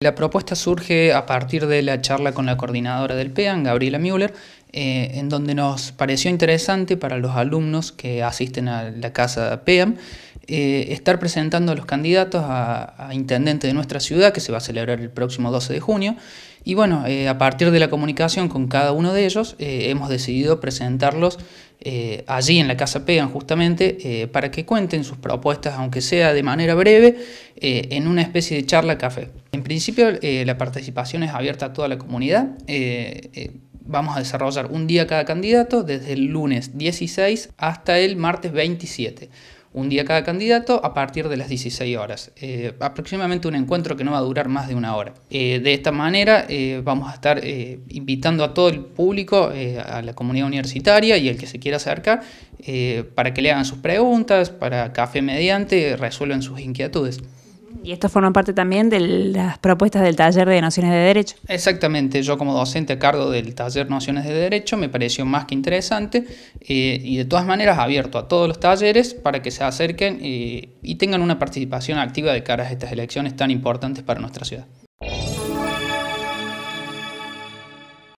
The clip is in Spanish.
La propuesta surge a partir de la charla con la coordinadora del PEAM, Gabriela Müller, eh, en donde nos pareció interesante para los alumnos que asisten a la casa PEAM eh, estar presentando a los candidatos a, intendente de nuestra ciudad, que se va a celebrar el próximo 12 de junio. Y bueno, eh, a partir de la comunicación con cada uno de ellos, eh, hemos decidido presentarlos allí en la Casa Pegan justamente para que cuenten sus propuestas, aunque sea de manera breve, en una especie de charla café. En principio, la participación es abierta a toda la comunidad vamos a desarrollar un día cada candidato desde el lunes 16 hasta el martes 27 un día cada candidato a partir de las 16 horas. Eh, aproximadamente un encuentro que no va a durar más de una hora. Eh, de esta manera eh, vamos a estar invitando a todo el público, a la comunidad universitaria y el que se quiera acercar, para que le hagan sus preguntas, para café mediante resuelvan sus inquietudes. Y esto forma parte también de las propuestas del taller de nociones de derecho. Exactamente, yo como docente a cargo del taller nociones de derecho me pareció más que interesante eh, y de todas maneras abierto a todos los talleres para que se acerquen eh, y tengan una participación activa de cara a estas elecciones tan importantes para nuestra ciudad.